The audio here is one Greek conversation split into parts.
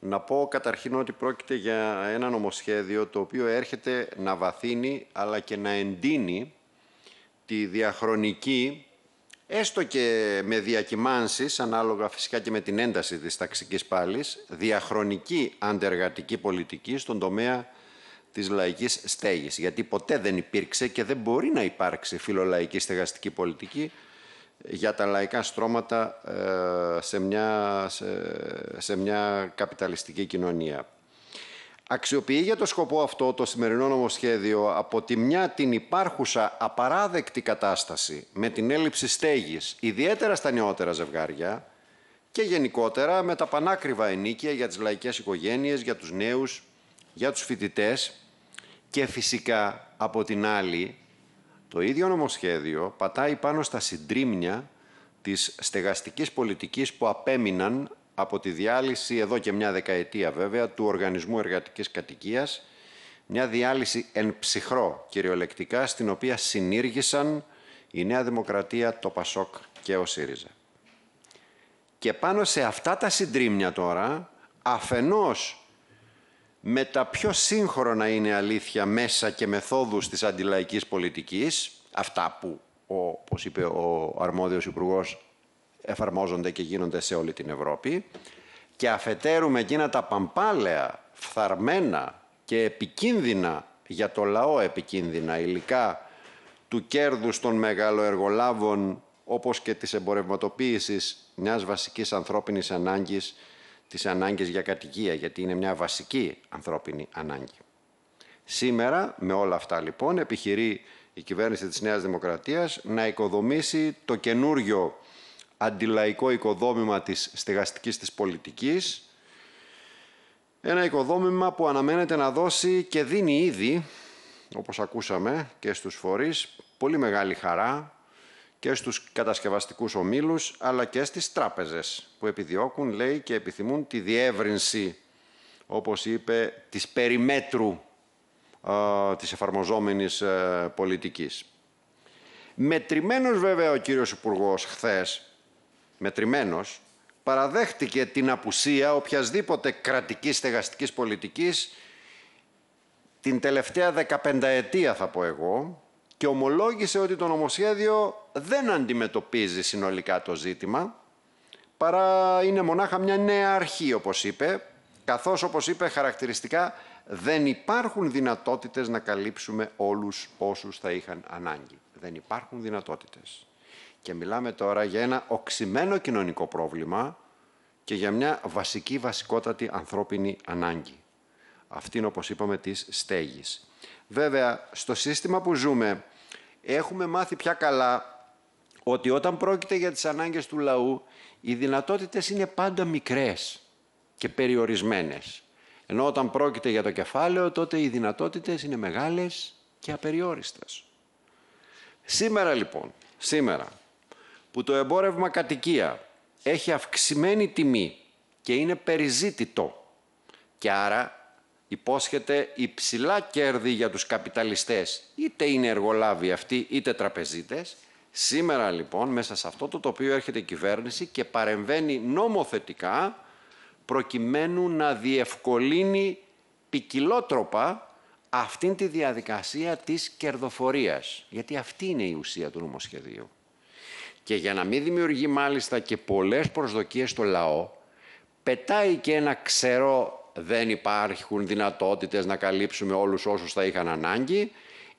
Να πω καταρχήν ότι πρόκειται για ένα νομοσχέδιο το οποίο έρχεται να βαθύνει αλλά και να εντείνει τη διαχρονική, έστω και με διακυμάνσεις, ανάλογα φυσικά και με την ένταση της ταξικής πάλης, διαχρονική αντεργατική πολιτική στον τομέα της λαϊκής στέγης. Γιατί ποτέ δεν υπήρξε και δεν μπορεί να υπάρξει φιλολαϊκή στεγαστική πολιτική για τα λαϊκά στρώματα ε, σε μια, σε, μια καπιταλιστική κοινωνία. Αξιοποιεί για το σκοπό αυτό το σημερινό νομοσχέδιο από τη μια την υπάρχουσα απαράδεκτη κατάσταση με την έλλειψη στέγης, ιδιαίτερα στα νεότερα ζευγάρια και γενικότερα με τα πανάκριβα ενίκια για τις λαϊκές οικογένειες, για τους νέους, για τους φοιτητές και φυσικά από την άλλη το ίδιο νομοσχέδιο πατάει πάνω στα συντρίμμια της στεγαστικής πολιτικής που απέμειναν από τη διάλυση εδώ και μια δεκαετία βέβαια του Οργανισμού Εργατικής Κατοικίας, μια διάλυση εν ψυχρό κυριολεκτικά στην οποία συνήργησαν η Νέα Δημοκρατία, το ΠΑΣΟΚ και ο ΣΥΡΙΖΑ. Και πάνω σε αυτά τα συντρίμμια τώρα, αφενός με τα πιο σύγχρονα είναι αλήθεια μέσα και μεθόδους της αντιλαϊκής πολιτικής, αυτά που, όπω όπως είπε ο αρμόδιος υπουργός εφαρμόζονται και γίνονται σε όλη την Ευρώπη, και με εκείνα τα παμπάλαια, φθαρμένα και επικίνδυνα για το λαό επικίνδυνα υλικά του κέρδους των μεγαλοεργολάβων όπως και της εμπορευματοποίησης μιας βασικής ανθρώπινης ανάγκης τις ανάγκες για κατοικία, γιατί είναι μια βασική ανθρώπινη ανάγκη. Σήμερα, με όλα αυτά λοιπόν, επιχειρεί η κυβέρνηση της Νέας Δημοκρατίας να οικοδομήσει το καινούριο αντιλαϊκό οικοδόμημα της στεγαστικής της πολιτικής, ένα οικοδόμημα που αναμένεται να δώσει και δίνει ήδη, όπως ακούσαμε και στους φορείς, πολύ μεγάλη χαρά, και στους κατασκευαστικούς ομίλους, αλλά και στις τράπεζες που επιδιώκουν, λέει, και επιθυμούν τη διεύρυνση, όπως είπε, της περιμέτρου της εφαρμοζόμενης ε, πολιτικής. Μετρημένος βέβαια ο κύριος υπουργός χθες, μετρημένος, παραδέχτηκε την απουσία οποιασδήποτε κρατικής στεγαστικής πολιτικής την τελευταία 15 ετία θα πω εγώ, και ομολόγησε ότι το νομοσχέδιο δεν αντιμετωπίζει συνολικά το ζήτημα, παρά είναι μονάχα μια νέα αρχή, όπως είπε, καθώς, όπως είπε, χαρακτηριστικά δεν υπάρχουν δυνατότητες να καλύψουμε όλους όσους θα είχαν ανάγκη. Δεν υπάρχουν δυνατότητες. Και μιλάμε τώρα για ένα οξυμένο κοινωνικό πρόβλημα και για μια βασική, βασικότατη ανθρώπινη ανάγκη. Αυτήν, όπως είπαμε, της στέγης. Βέβαια, στο σύστημα που ζούμε, έχουμε μάθει πια καλά ότι όταν πρόκειται για τις ανάγκες του λαού, οι δυνατότητες είναι πάντα μικρές και περιορισμένες. Ενώ όταν πρόκειται για το κεφάλαιο, τότε οι δυνατότητες είναι μεγάλες και απεριόριστες. Σήμερα λοιπόν, σήμερα, που το εμπόρευμα κατοικία έχει αυξημένη τιμή και είναι περιζήτητο και άρα υπόσχεται υψηλά κέρδη για τους καπιταλιστές, είτε είναι εργολάβοι αυτοί είτε τραπεζίτες. Σήμερα λοιπόν μέσα σε αυτό το τοπίο έρχεται η κυβέρνηση και παρεμβαίνει νομοθετικά προκειμένου να διευκολύνει ποικιλότροπα αυτήν τη διαδικασία της κερδοφορίας. Γιατί αυτή είναι η ουσία του νομοσχεδίου. Και για να μην δημιουργεί μάλιστα και πολλές προσδοκίες στο λαό, πετάει και ένα ξερό δεν υπάρχουν δυνατότητες να καλύψουμε όλους όσους θα είχαν ανάγκη,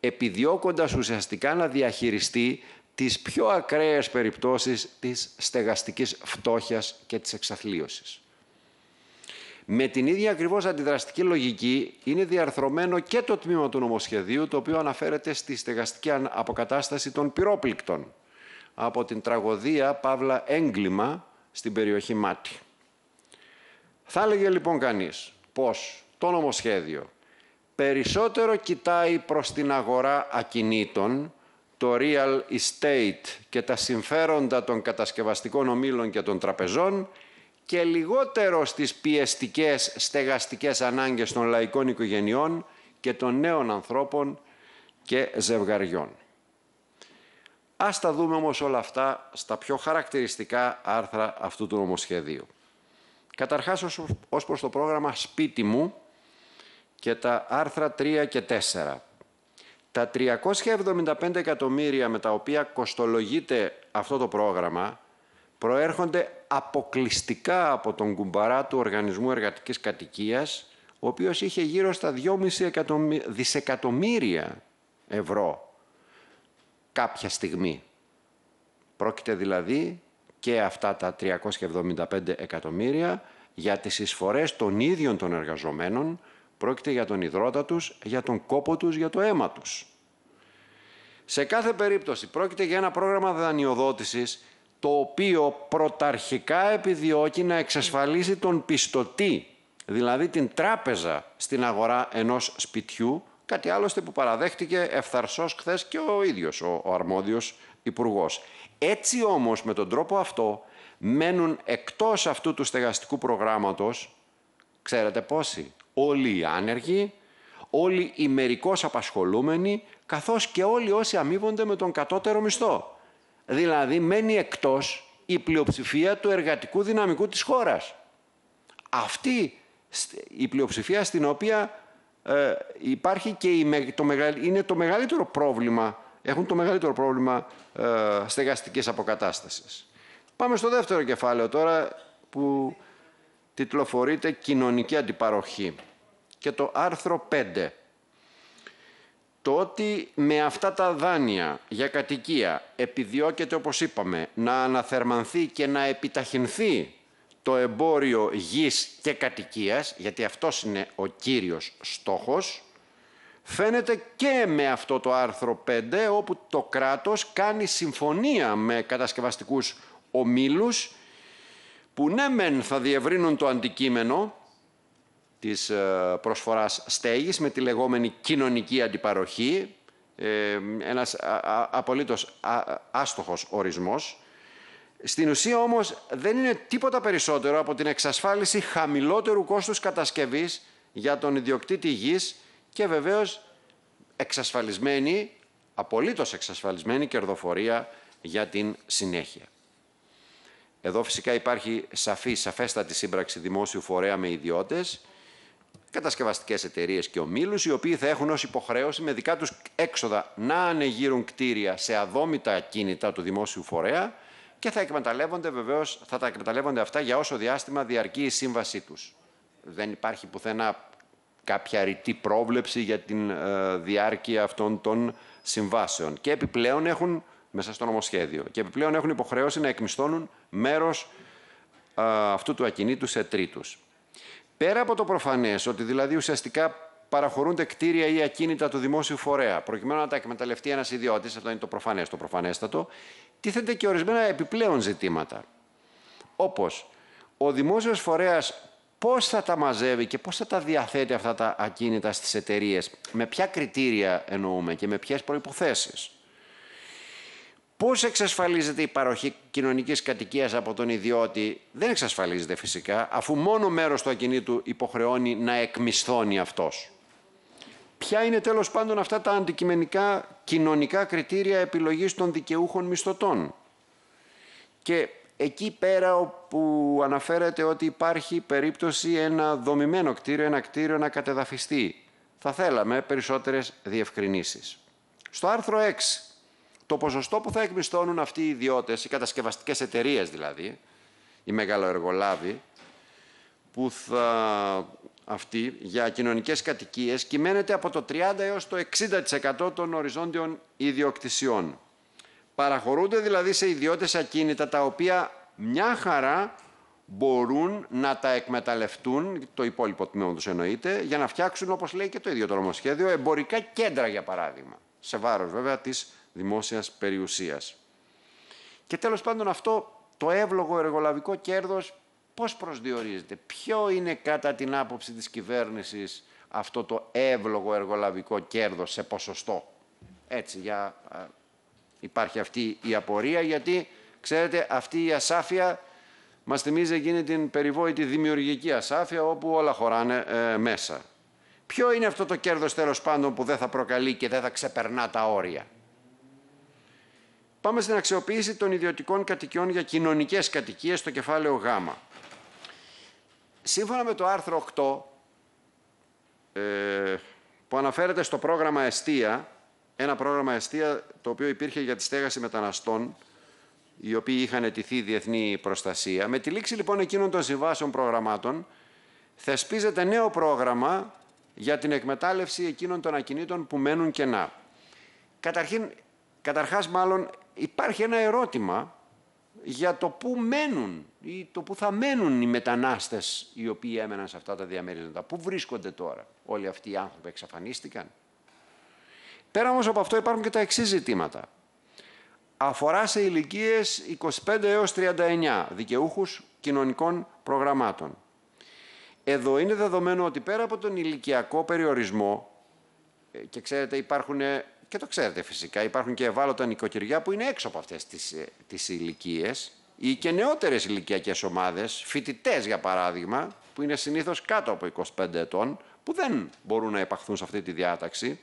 επιδιώκοντας ουσιαστικά να διαχειριστεί τις πιο ακραίες περιπτώσεις της στεγαστικής φτώχειας και της εξαθλίωσης. Με την ίδια ακριβώς αντιδραστική λογική είναι διαρθρωμένο και το τμήμα του νομοσχεδίου το οποίο αναφέρεται στη στεγαστική αποκατάσταση των πυρόπληκτων από την τραγωδία Παύλα Έγκλημα στην περιοχή Μάτι. Θα έλεγε λοιπόν κανείς πως το νομοσχέδιο περισσότερο κοιτάει προς την αγορά ακινήτων, το real estate και τα συμφέροντα των κατασκευαστικών ομίλων και των τραπεζών και λιγότερο στις πιεστικές στεγαστικές ανάγκες των λαϊκών οικογενειών και των νέων ανθρώπων και ζευγαριών. Ας τα δούμε όμως όλα αυτά στα πιο χαρακτηριστικά άρθρα αυτού του νομοσχεδίου. Καταρχάς ως προς το πρόγραμμα «Σπίτι μου» και τα άρθρα 3 και 4. Τα 375 εκατομμύρια με τα οποία κοστολογείται αυτό το πρόγραμμα προέρχονται αποκλειστικά από τον κουμπαρά του Οργανισμού Εργατικής Κατοικίας, ο οποίος είχε γύρω στα 2,5 δισεκατομμύρια ευρώ κάποια στιγμή. Πρόκειται δηλαδή και αυτά τα 375 εκατομμύρια για τις εισφορές των ίδιων των εργαζομένων, πρόκειται για τον υδρότα τους, για τον κόπο τους, για το αίμα τους. Σε κάθε περίπτωση πρόκειται για ένα πρόγραμμα δανειοδότησης το οποίο πρωταρχικά επιδιώκει να εξασφαλίσει τον πιστοτή, δηλαδή την τράπεζα στην αγορά ενός σπιτιού, κάτι άλλωστε που παραδέχτηκε ευθαρσός χθες και ο ίδιος ο, ο αρμόδιος υπουργός. Έτσι όμως με τον τρόπο αυτό μένουν εκτός αυτού του στεγαστικού προγράμματος, ξέρετε πόσοι, όλοι οι άνεργοι, όλοι οι μερικώς απασχολούμενοι, καθώς και όλοι όσοι αμείβονται με τον κατώτερο μισθό. Δηλαδή μένει εκτός η πλειοψηφία του εργατικού δυναμικού της χώρας. Αυτή η πλειοψηφία στην οποία ε, υπάρχει και είναι το μεγαλύτερο πρόβλημα έχουν το μεγαλύτερο πρόβλημα ε, στεγαστικής αποκατάστασης. Πάμε στο δεύτερο κεφάλαιο τώρα που τιτλοφορείται «Κοινωνική αντιπαροχή» και το άρθρο 5. Το ότι με αυτά τα δάνεια για κατοικία επιδιώκεται, όπως είπαμε, να αναθερμανθεί και να επιταχυνθεί το εμπόριο γης και κατοικίας, γιατί αυτός είναι ο κύριος στόχος, φαίνεται και με αυτό το άρθρο 5, όπου το κράτος κάνει συμφωνία με κατασκευαστικούς ομίλους, που ναι μεν θα διευρύνουν το αντικείμενο της ε, προσφοράς στέγης με τη λεγόμενη κοινωνική αντιπαροχή, ε, ένας απολύτως άστοχος ορισμός. Στην ουσία όμως δεν είναι τίποτα περισσότερο από την εξασφάλιση χαμηλότερου κόστους κατασκευής για τον ιδιοκτήτη γης και βεβαίως εξασφαλισμένη, απολύτως εξασφαλισμένη κερδοφορία για την συνέχεια. Εδώ φυσικά υπάρχει σαφή, σαφέστατη σύμπραξη δημόσιου φορέα με ιδιώτες, κατασκευαστικές εταιρείες και ομίλους, οι οποίοι θα έχουν ως υποχρέωση με δικά τους έξοδα να ανεγείρουν κτίρια σε αδόμητα κίνητα του δημόσιου φορέα και θα εκμεταλλεύονται βεβαίως, θα τα εκμεταλλεύονται αυτά για όσο διάστημα διαρκεί η σύμβασή τους. Δεν υπάρχει πουθενά κάποια ρητή πρόβλεψη για την ε, διάρκεια αυτών των συμβάσεων. Και επιπλέον έχουν, μέσα στο νομοσχέδιο, και επιπλέον έχουν υποχρεώσει να εκμισθώνουν μέρος ε, αυτού του ακινήτου σε τρίτους. Πέρα από το προφανές ότι δηλαδή ουσιαστικά παραχωρούνται κτίρια ή ακίνητα του δημόσιου φορέα, προκειμένου να τα εκμεταλλευτεί ένας ιδιώτης, αυτό είναι το προφανές, το προφανέστατο, τίθενται και ορισμένα επιπλέον ζητήματα. Όπως ο δημόσιος φορέας πώς θα τα μαζεύει και πώς θα τα διαθέτει αυτά τα ακίνητα στις εταιρείες, με ποια κριτήρια εννοούμε και με ποιες προϋποθέσεις. Πώς εξασφαλίζεται η παροχή κοινωνικής κατοικίας από τον ιδιώτη, δεν εξασφαλίζεται φυσικά, αφού μόνο μέρος του ακινήτου υποχρεώνει να εκμισθώνει αυτός. Ποια είναι τέλος πάντων αυτά τα αντικειμενικά κοινωνικά κριτήρια επιλογής των δικαιούχων μισθωτών. Και εκεί πέρα όπου αναφέρεται ότι υπάρχει περίπτωση ένα δομημένο κτίριο, ένα κτίριο να κατεδαφιστεί. Θα θέλαμε περισσότερες διευκρινήσεις. Στο άρθρο 6, το ποσοστό που θα εκμισθώνουν αυτοί οι ιδιώτες, οι κατασκευαστικές εταιρείες δηλαδή, οι μεγαλοεργολάβοι, που θα αυτή για κοινωνικές κατοικίες κυμαίνεται από το 30 έως το 60% των οριζόντιων ιδιοκτησιών. Παραχωρούνται δηλαδή σε ιδιώτες ακίνητα τα οποία μια χαρά μπορούν να τα εκμεταλλευτούν, το υπόλοιπο τμήμα τους εννοείται, για να φτιάξουν, όπως λέει και το ίδιο το νομοσχέδιο, εμπορικά κέντρα για παράδειγμα, σε βάρος βέβαια της δημόσιας περιουσίας. Και τέλος πάντων αυτό το εύλογο εργολαβικό κέρδος, πώς προσδιορίζεται, ποιο είναι κατά την άποψη της κυβέρνησης αυτό το εύλογο εργολαβικό κέρδος σε ποσοστό. Έτσι, για υπάρχει αυτή η απορία, γιατί ξέρετε αυτή η ασάφεια μας θυμίζει εκείνη την περιβόητη δημιουργική ασάφεια όπου όλα χωράνε ε, μέσα. Ποιο είναι αυτό το κέρδος τέλος πάντων που δεν θα προκαλεί και δεν θα ξεπερνά τα όρια. Πάμε στην αξιοποίηση των ιδιωτικών κατοικιών για κοινωνικές κατοικίες στο κεφάλαιο Γ. Σύμφωνα με το άρθρο 8 ε, που αναφέρεται στο πρόγραμμα Εστία, ένα πρόγραμμα εστία, το οποίο υπήρχε για τη στέγαση μεταναστών, οι οποίοι είχαν ετηθεί διεθνή προστασία. Με τη λήξη λοιπόν εκείνων των συμβάσεων προγραμμάτων, θεσπίζεται νέο πρόγραμμα για την εκμετάλλευση εκείνων των ακινήτων που μένουν κενά. Καταρχήν, καταρχάς μάλλον υπάρχει ένα ερώτημα για το πού μένουν ή το πού θα μένουν οι μετανάστες οι οποίοι έμεναν σε αυτά τα διαμέρισματα. Πού βρίσκονται τώρα όλοι αυτοί οι άνθρωποι, εξαφανίστηκαν. Πέρα όμως από αυτό υπάρχουν και τα εξής ζητήματα. Αφορά σε ηλικίες 25 έως 39 δικαιούχους κοινωνικών προγραμμάτων. Εδώ είναι δεδομένο ότι πέρα από τον ηλικιακό περιορισμό ε, και ξέρετε υπάρχουν ε, και το ξέρετε φυσικά, υπάρχουν και ευάλωτα νοικοκυριά που είναι έξω από αυτές τις, ε, τις ηλικίες ή και νεότερες ηλικιακές ομάδες, φοιτητές για παράδειγμα, που είναι συνήθως κάτω από 25 ετών, που δεν μπορούν να επαχθούν σε αυτή τη διάταξη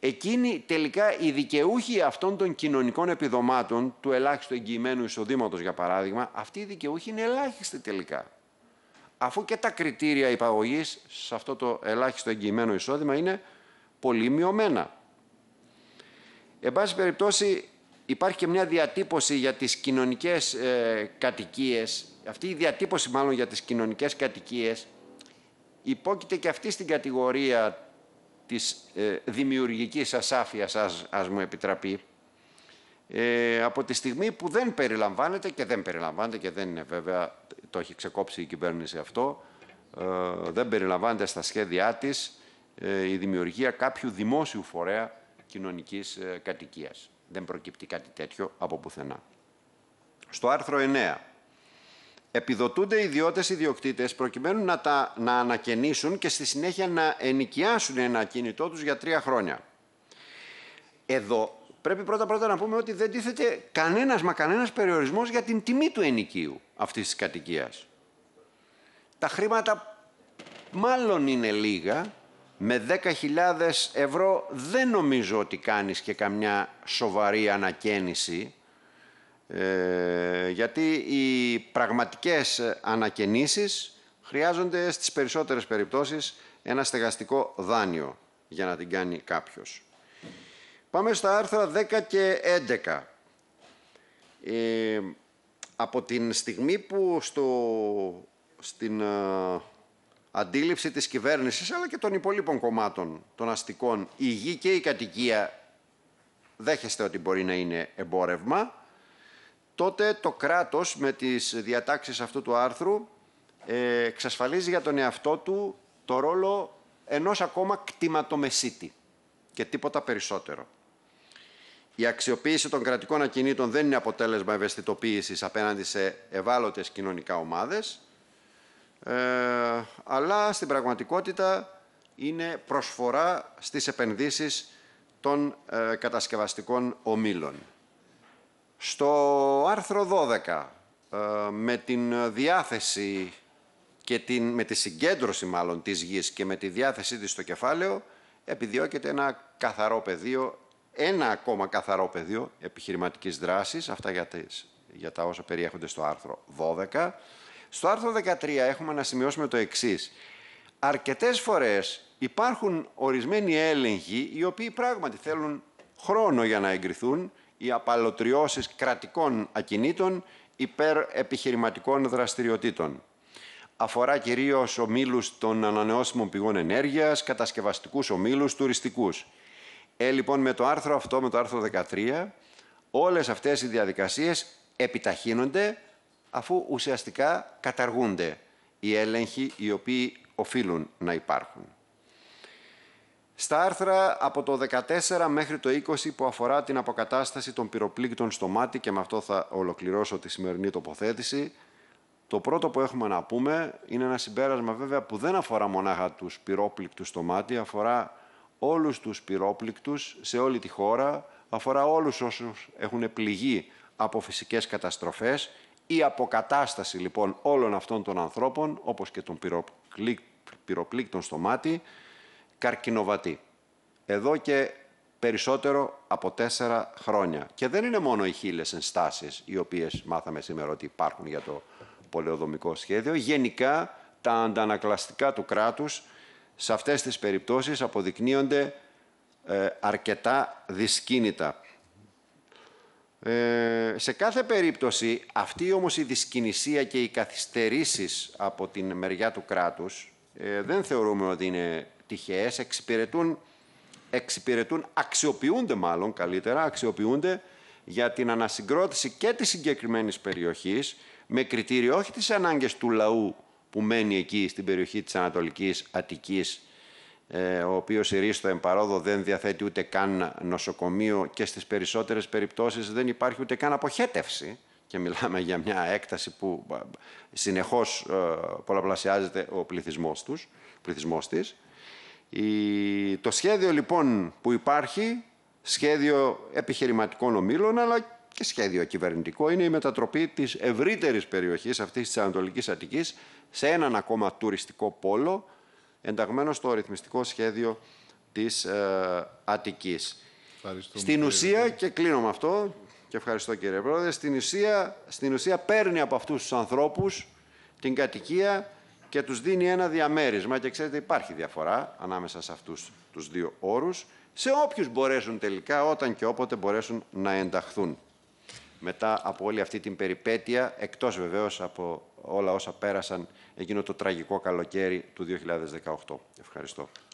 εκείνοι τελικά οι δικαιούχοι αυτών των κοινωνικών επιδομάτων, του ελάχιστου εγγυημένου εισοδήματος για παράδειγμα, αυτοί οι δικαιούχοι είναι ελάχιστοι τελικά. Αφού και τα κριτήρια υπαγωγής σε αυτό το ελάχιστο εγγυημένο εισόδημα είναι πολύ μειωμένα. Εν πάση περιπτώσει, υπάρχει και μια διατύπωση για τις κοινωνικές ε, Αυτή η διατύπωση μάλλον για τις κοινωνικές κατοικίες, υπόκειται και αυτή στην κατηγορία της ε, δημιουργικής ασάφειας, ας, μου επιτραπεί, ε, από τη στιγμή που δεν περιλαμβάνεται και δεν περιλαμβάνεται και δεν είναι βέβαια, το έχει ξεκόψει η κυβέρνηση αυτό, ε, δεν περιλαμβάνεται στα σχέδιά της ε, η δημιουργία κάποιου δημόσιου φορέα κοινωνικής κατοικίας. Δεν προκύπτει κάτι τέτοιο από πουθενά. Στο άρθρο 9 Επιδοτούνται ιδιώτες ιδιοκτήτες προκειμένου να, τα, να ανακαινήσουν και στη συνέχεια να ενοικιάσουν ένα κινητό τους για τρία χρόνια. Εδώ πρέπει πρώτα πρώτα να πούμε ότι δεν τίθεται κανένας μα κανένας περιορισμός για την τιμή του ενοικίου αυτής της κατοικίας. Τα χρήματα μάλλον είναι λίγα. Με 10.000 ευρώ δεν νομίζω ότι κάνεις και καμιά σοβαρή ανακαίνιση ε, γιατί οι πραγματικές ανακαινήσεις χρειάζονται στις περισσότερες περιπτώσεις ένα στεγαστικό δάνειο για να την κάνει κάποιος. Πάμε στα άρθρα 10 και 11. Ε, από την στιγμή που στο, στην ε, αντίληψη της κυβέρνησης αλλά και των υπολείπων κομμάτων των αστικών η γη και η κατοικία δέχεστε ότι μπορεί να είναι εμπόρευμα τότε το κράτος με τις διατάξεις αυτού του άρθρου ε, εξασφαλίζει για τον εαυτό του το ρόλο ενός ακόμα κτηματομεσίτη και τίποτα περισσότερο. Η αξιοποίηση των κρατικών ακινήτων δεν είναι αποτέλεσμα ευαισθητοποίησης απέναντι σε ευάλωτες κοινωνικά ομάδες, ε, αλλά στην πραγματικότητα είναι προσφορά στις επενδύσεις των ε, κατασκευαστικών ομήλων. Στο άρθρο 12, ε, με την διάθεση και την, με τη συγκέντρωση μάλλον της γης και με τη διάθεσή της στο κεφάλαιο, επιδιώκεται ένα καθαρό πεδίο, ένα ακόμα καθαρό πεδίο επιχειρηματικής δράσης, αυτά για, τις, για τα όσα περιέχονται στο άρθρο 12. Στο άρθρο 13 έχουμε να σημειώσουμε το εξής. Αρκετές φορές υπάρχουν ορισμένοι έλεγχοι οι οποίοι πράγματι θέλουν χρόνο για να εγκριθούν οι απαλωτριώσεις κρατικών ακινήτων υπέρ επιχειρηματικών δραστηριοτήτων. Αφορά κυρίως ομίλους των ανανεώσιμων πηγών ενέργειας, κατασκευαστικούς ομίλους, τουριστικούς. Ε, λοιπόν, με το άρθρο αυτό, με το άρθρο 13, όλες αυτές οι διαδικασίες επιταχύνονται αφού ουσιαστικά καταργούνται οι έλεγχοι οι οποίοι οφείλουν να υπάρχουν. Στα άρθρα από το 14 μέχρι το 20 που αφορά την αποκατάσταση των πυροπλήκτων στο μάτι και με αυτό θα ολοκληρώσω τη σημερινή τοποθέτηση, το πρώτο που έχουμε να πούμε είναι ένα συμπέρασμα βέβαια που δεν αφορά μονάχα τους πυρόπληκτους στο μάτι, αφορά όλους τους πυρόπληκτους σε όλη τη χώρα, αφορά όλους όσους έχουν πληγεί από φυσικές καταστροφές. Η αποκατάσταση λοιπόν όλων αυτών των ανθρώπων, όπως και των πυροπλήκτων στο μάτι, καρκινοβατή. Εδώ και περισσότερο από τέσσερα χρόνια. Και δεν είναι μόνο οι χίλιες ενστάσεις, οι οποίες μάθαμε σήμερα ότι υπάρχουν για το πολεοδομικό σχέδιο. Γενικά, τα αντανακλαστικά του κράτους σε αυτές τις περιπτώσεις αποδεικνύονται ε, αρκετά δυσκίνητα. Ε, σε κάθε περίπτωση, αυτή όμως η δυσκινησία και οι καθυστερήσεις από την μεριά του κράτους ε, δεν θεωρούμε ότι είναι τυχαίες, εξυπηρετούν, εξυπηρετούν, αξιοποιούνται μάλλον καλύτερα, αξιοποιούνται για την ανασυγκρότηση και της συγκεκριμένης περιοχής με κριτήριο όχι τις ανάγκες του λαού που μένει εκεί στην περιοχή της Ανατολικής Αττικής ε, ο οποίος η Ρίστο εμπαρόδο δεν διαθέτει ούτε καν νοσοκομείο και στις περισσότερες περιπτώσεις δεν υπάρχει ούτε καν αποχέτευση και μιλάμε για μια έκταση που ε, συνεχώς ε, πολλαπλασιάζεται ο πληθυσμός, τους, πληθυσμός της. Το σχέδιο λοιπόν που υπάρχει, σχέδιο επιχειρηματικών ομίλων, αλλά και σχέδιο κυβερνητικό, είναι η μετατροπή της ευρύτερης περιοχής αυτής της Ανατολικής Αττικής σε έναν ακόμα τουριστικό πόλο, ενταγμένο στο ρυθμιστικό σχέδιο της ε, Αττικής. Στην ουσία, και κλείνω με αυτό, και ευχαριστώ κύριε Πρόεδρε, στην ουσία, στην ουσία παίρνει από αυτούς τους ανθρώπους την κατοικία και τους δίνει ένα διαμέρισμα και ξέρετε υπάρχει διαφορά ανάμεσα σε αυτούς τους δύο όρους σε όποιους μπορέσουν τελικά όταν και όποτε μπορέσουν να ενταχθούν. Μετά από όλη αυτή την περιπέτεια, εκτός βεβαίως από όλα όσα πέρασαν εκείνο το τραγικό καλοκαίρι του 2018. Ευχαριστώ.